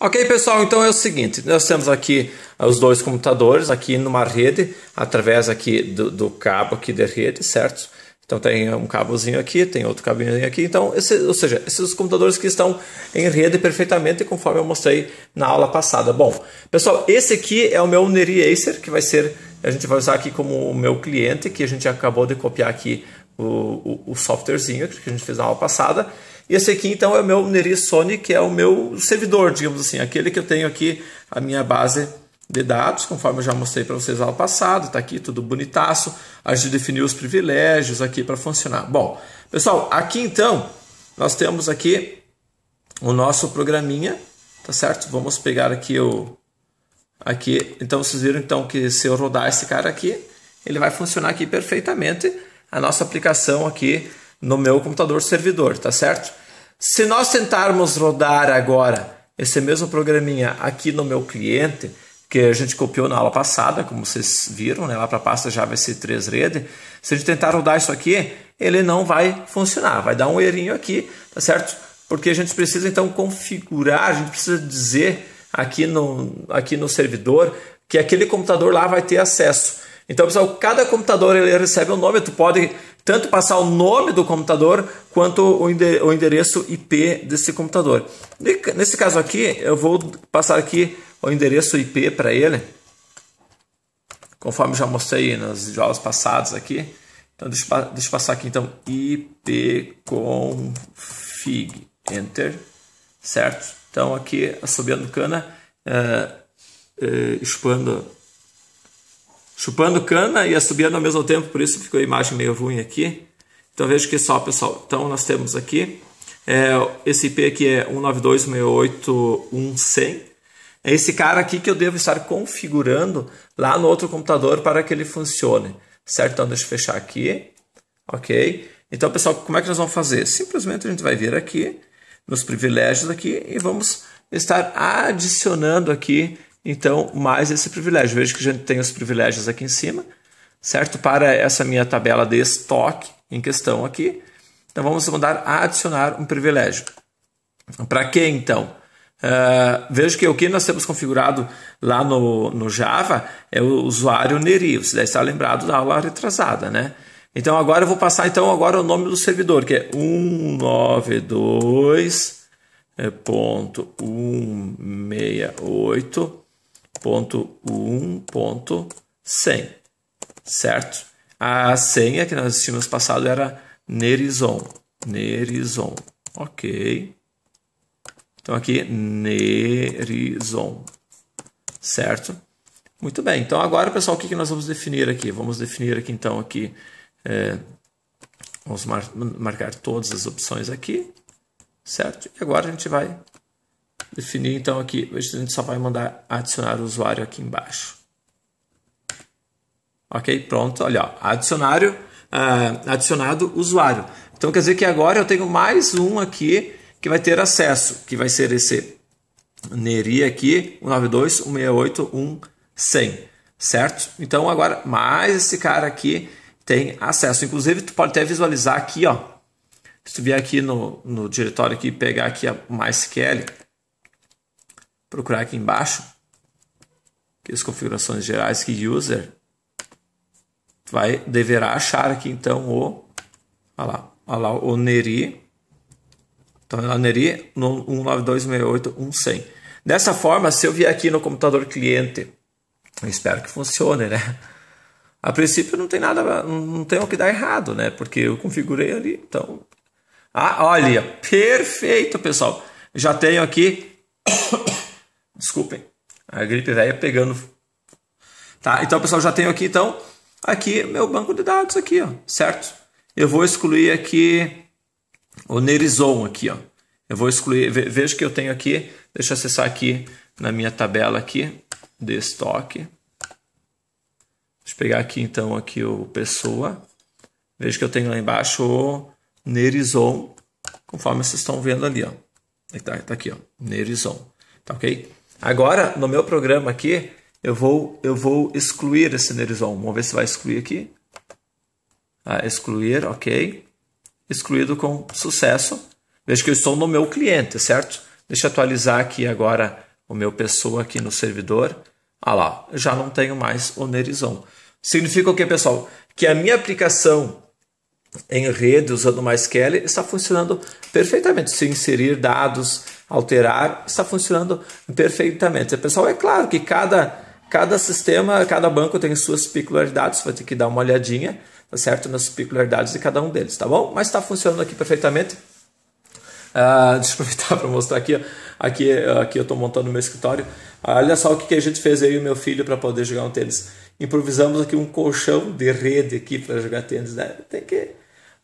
Ok, pessoal, então é o seguinte, nós temos aqui ah, os dois computadores aqui numa rede, através aqui do, do cabo aqui da rede, certo? Então tem um cabozinho aqui, tem outro cabinho aqui. Então, esse, ou seja, esses computadores que estão em rede perfeitamente, conforme eu mostrei na aula passada. Bom, pessoal, esse aqui é o meu Neri Acer, que vai ser, a gente vai usar aqui como o meu cliente, que a gente acabou de copiar aqui o, o, o softwarezinho que a gente fez na aula passada. E esse aqui então é o meu Sony, que é o meu servidor, digamos assim, aquele que eu tenho aqui a minha base de dados, conforme eu já mostrei para vocês lá no passado, está aqui tudo bonitaço, a gente definiu os privilégios aqui para funcionar. Bom, pessoal, aqui então nós temos aqui o nosso programinha, tá certo? Vamos pegar aqui o aqui, então vocês viram então que se eu rodar esse cara aqui, ele vai funcionar aqui perfeitamente a nossa aplicação aqui no meu computador servidor, tá certo? Se nós tentarmos rodar agora esse mesmo programinha aqui no meu cliente, que a gente copiou na aula passada, como vocês viram, né, lá para a pasta Java C3 Rede, se a gente tentar rodar isso aqui, ele não vai funcionar, vai dar um errinho aqui, tá certo? Porque a gente precisa então configurar, a gente precisa dizer aqui no, aqui no servidor que aquele computador lá vai ter acesso. Então, pessoal, cada computador ele recebe um nome, tu pode tanto passar o nome do computador quanto o endereço IP desse computador. Nesse caso aqui, eu vou passar aqui o endereço IP para ele, conforme já mostrei nas aulas passadas aqui. Então deixa, deixa eu passar aqui então ipconfig, enter, certo? Então aqui assobiando cana, é, é, expando chupando cana e assobiando ao mesmo tempo, por isso ficou a imagem meio ruim aqui. Então veja que só, pessoal. Então nós temos aqui é, esse IP aqui é 192.168.100. É esse cara aqui que eu devo estar configurando lá no outro computador para que ele funcione. Certo? Então deixa eu fechar aqui. Ok? Então, pessoal, como é que nós vamos fazer? Simplesmente a gente vai vir aqui, nos privilégios aqui, e vamos estar adicionando aqui então, mais esse privilégio. Veja que a gente tem os privilégios aqui em cima, certo? Para essa minha tabela de estoque em questão aqui. Então, vamos mandar adicionar um privilégio. Para que então? Uh, ah, veja que o que nós temos configurado lá no, no Java é o usuário Neri. Você deve estar lembrado da aula retrasada, né? Então agora eu vou passar então agora o nome do servidor, que é 192.168 1.100, certo? A senha que nós tínhamos passado era Nerizon, Nerizon, ok? Então aqui Nerizon, certo? Muito bem, então agora pessoal, o que nós vamos definir aqui? Vamos definir aqui então aqui, é, vamos mar marcar todas as opções aqui, certo? E agora a gente vai definir então aqui, a gente só vai mandar adicionar o usuário aqui embaixo. Ok, pronto, olha, ó, adicionário, uh, adicionado usuário. Então quer dizer que agora eu tenho mais um aqui que vai ter acesso, que vai ser esse Neri aqui, 192.168.1.100, certo? Então agora mais esse cara aqui tem acesso. Inclusive tu pode até visualizar aqui, ó. Se tu vier aqui no, no diretório aqui pegar aqui a MySQL, procurar aqui embaixo que as configurações gerais que user vai deverá achar aqui então o olha lá, olha lá o neri então é o neri no 192.68.1.100 dessa forma se eu vier aqui no computador cliente espero que funcione né a princípio não tem nada não tem o que dar errado né porque eu configurei ali então ah, olha perfeito pessoal já tenho aqui Desculpem. A gripe velha pegando. Tá, então pessoal, já tenho aqui então aqui meu banco de dados aqui, ó, certo? Eu vou excluir aqui o Nerizon aqui, ó. Eu vou excluir, veja que eu tenho aqui, deixa eu acessar aqui na minha tabela aqui de estoque. Deixa eu pegar aqui então aqui o pessoa. Veja que eu tenho lá embaixo o Nerizon, conforme vocês estão vendo ali, ó. Tá, tá aqui, ó, Nerizon, tá ok? Agora, no meu programa aqui, eu vou, eu vou excluir esse Nerizon. Vamos ver se vai excluir aqui. Ah, excluir, ok. Excluído com sucesso. Veja que eu estou no meu cliente, certo? Deixa eu atualizar aqui agora o meu pessoa aqui no servidor. Ah lá, já não tenho mais o Nerizon. Significa o que, pessoal? Que a minha aplicação em rede usando MySQL está funcionando perfeitamente. Se inserir dados, alterar, está funcionando perfeitamente. Pessoal, é claro que cada, cada sistema, cada banco tem suas peculiaridades, vai ter que dar uma olhadinha, tá certo? Nas peculiaridades de cada um deles, tá bom? Mas está funcionando aqui perfeitamente. Uh, deixa eu aproveitar para mostrar aqui. Ó. Aqui, aqui eu estou montando o meu escritório. Ah, olha só o que, que a gente fez aí o meu filho para poder jogar um tênis. Improvisamos aqui um colchão de rede aqui para jogar tênis. Né? Tem que...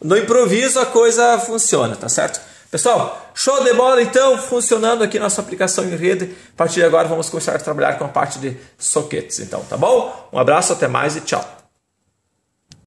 No improviso a coisa funciona, tá certo? Pessoal, show de bola então, funcionando aqui nossa aplicação em rede. A partir de agora vamos começar a trabalhar com a parte de soquetes, então, tá bom? Um abraço, até mais e tchau.